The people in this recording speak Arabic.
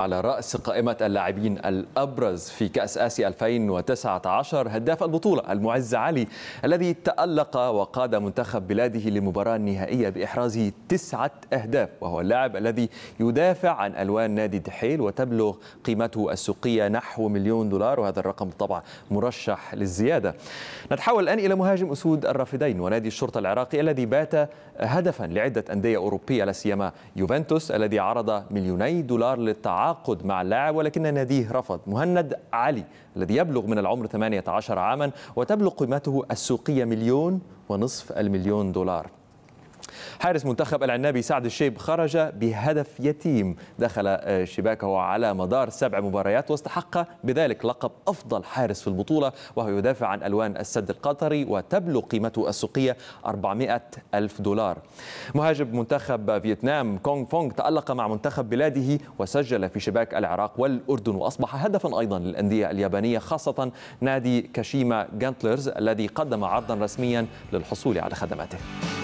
على رأس قائمة اللاعبين الأبرز في كأس آسيا 2019 هداف البطولة المعز علي الذي تألق وقاد منتخب بلاده للمباراة النهائية بإحراز تسعة أهداف وهو اللاعب الذي يدافع عن ألوان نادي دحيل وتبلغ قيمته السوقية نحو مليون دولار وهذا الرقم طبعا مرشح للزيادة نتحول الآن إلى مهاجم أسود الرافدين ونادي الشرطة العراقي الذي بات هدفا لعدة أندية أوروبية لا سيما يوفنتوس الذي عرض مليوني دولار للتعاقد التعاقد مع اللاعب ولكن ناديه رفض مهند علي الذي يبلغ من العمر 18 عاما وتبلغ قيمته السوقية مليون ونصف المليون دولار حارس منتخب العنابي سعد الشيب خرج بهدف يتيم دخل آه، شباكه على مدار سبع مباريات واستحق بذلك لقب أفضل حارس في البطولة وهو يدافع عن ألوان السد القطري وتبلغ قيمته السوقية 400 ألف دولار مهاجم منتخب فيتنام كونغ فونغ تألق مع منتخب بلاده وسجل في شباك العراق والأردن وأصبح هدفا أيضا للأندية اليابانية خاصة نادي كاشيما جانتلرز الذي قدم عرضا رسميا للحصول على خدماته